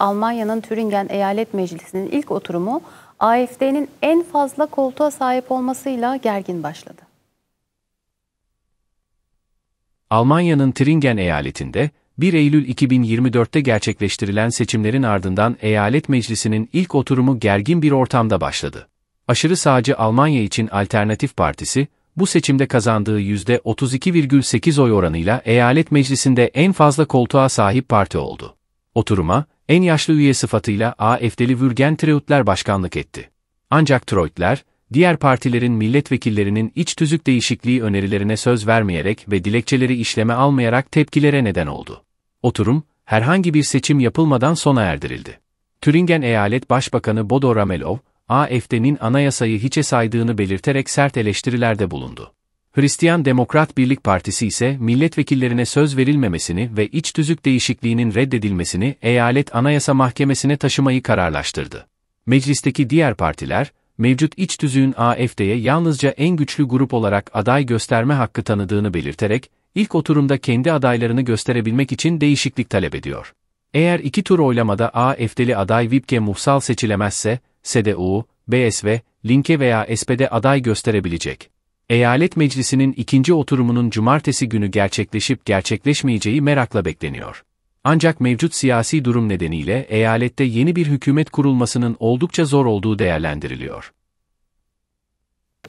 Almanya'nın Türingen Eyalet Meclisi'nin ilk oturumu AFD'nin en fazla koltuğa sahip olmasıyla gergin başladı. Almanya'nın Tringen eyaletinde 1 Eylül 2024'te gerçekleştirilen seçimlerin ardından eyalet meclisinin ilk oturumu gergin bir ortamda başladı. Aşırı sağcı Almanya için Alternatif Partisi, bu seçimde kazandığı %32,8 oy oranıyla eyalet meclisinde en fazla koltuğa sahip parti oldu. Oturuma, en yaşlı üye sıfatıyla AFD'li Vürgen Treutler başkanlık etti. Ancak Troitler, diğer partilerin milletvekillerinin iç tüzük değişikliği önerilerine söz vermeyerek ve dilekçeleri işleme almayarak tepkilere neden oldu. Oturum, herhangi bir seçim yapılmadan sona erdirildi. Türingen Eyalet Başbakanı Bodo Ramelov, AFD'nin anayasayı hiçe saydığını belirterek sert eleştirilerde bulundu. Hristiyan Demokrat Birlik Partisi ise milletvekillerine söz verilmemesini ve iç tüzük değişikliğinin reddedilmesini eyalet anayasa mahkemesine taşımayı kararlaştırdı. Meclisteki diğer partiler, mevcut iç tüzüğün AFD'ye yalnızca en güçlü grup olarak aday gösterme hakkı tanıdığını belirterek, ilk oturumda kendi adaylarını gösterebilmek için değişiklik talep ediyor. Eğer iki tur oylamada AFD'li aday Vipke Muhsal seçilemezse, SDU, BSV, Linke veya SPD aday gösterebilecek. Eyalet Meclisi'nin ikinci oturumunun cumartesi günü gerçekleşip gerçekleşmeyeceği merakla bekleniyor. Ancak mevcut siyasi durum nedeniyle eyalette yeni bir hükümet kurulmasının oldukça zor olduğu değerlendiriliyor.